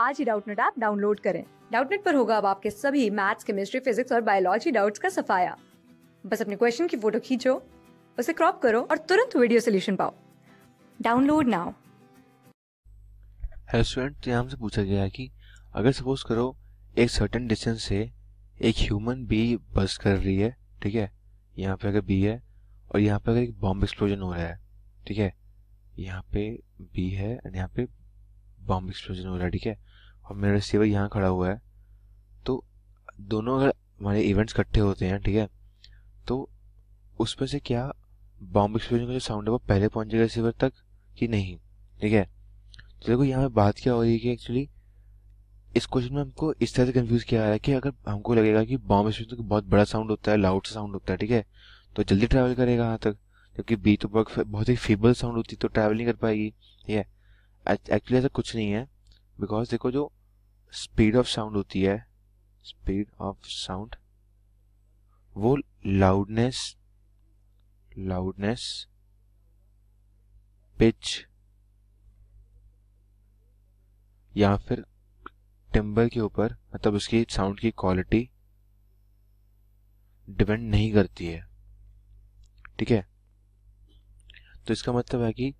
आज ही Doubtnut app download करें डाउटनेट पर होगा अब आपके सभी मैथ्स केमिस्ट्री फिजिक्स और बायोलॉजी डाउट्स का सफाया बस अपने क्वेश्चन की फोटो खींचो उसे क्रॉप करो और तुरंत वीडियो सोल्यूशन पाओ डाउनलोड नाउ हेलो स्टूडेंट यहाँ से पूछा गया है कि अगर सपोज करो एक सर्टेन डिस्टेंस से एक ह्यूमन बी बस कर रही है ठीक है यहाँ पे अगर बी है और यहाँ पे अगर एक बॉम्ब एक्सप्लोजन हो रहा है ठीक है यहाँ पे बी है और यहाँ पे बॉम्ब एक्सप्लोजन हो रहा है ठीक है और मेरा रिसीवर यहाँ खड़ा हुआ है तो दोनों अगर हमारे इवेंट्स इकट्ठे होते हैं ठीक है तो उसमें से क्या बॉम्ब एक्सप्लोजन का जो साउंड है वो पहले पहुँचेगा रिसीवर तक कि नहीं ठीक है तो देखो यहाँ पर बात क्या हो रही है कि एक्चुअली इस क्वेश्चन में हमको इस तरह से कंफ्यूज किया जा रहा है कि अगर हमको लगेगा कि बॉम्ब एक्सप्लोजन का बहुत बड़ा साउंड होता है लाउड साउंड होता है ठीक है तो जल्दी ट्रैवल करेगा यहाँ तक जबकि बी तो बहुत ही फेबल साउंड होती है तो ट्रैवल नहीं कर पाएगी ठीक है एक्चुअली ऐसा कुछ नहीं है बिकॉज देखो जो स्पीड ऑफ साउंड होती है स्पीड ऑफ साउंड वो लाउडनेस लाउडनेस पिच या फिर टिम्बर के ऊपर मतलब उसकी साउंड की क्वालिटी डिपेंड नहीं करती है ठीक है तो इसका मतलब है कि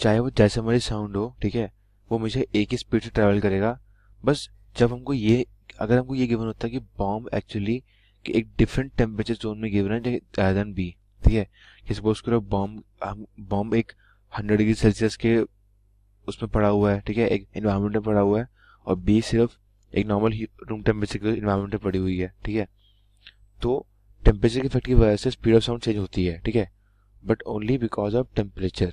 चाहे वो जैसे मर्जी साउंड हो ठीक है वो मुझे एक ही स्पीड से ट्रेवल करेगा बस जब हमको ये अगर हमको ये गिवन होता है कि बॉम्ब एक्चुअली कि एक डिफरेंट टेम्परेचर जोन में गिवन है देन बी ठीक है कि सपोज करो बॉम्ब हम बॉम्ब एक हंड्रेड डिग्री सेल्सियस के उसमें पड़ा हुआ है ठीक है एक इन्वायरमेंट में पड़ा हुआ है और बी सिर्फ एक नॉर्मल रूम टेम्परेचर के इन्वायरमेंट में पड़ी हुई है ठीक है तो टेम्परेचर के इफेक्ट की वजह से स्पीड ऑफ साउंड चेंज होती है ठीक है but only because of temperature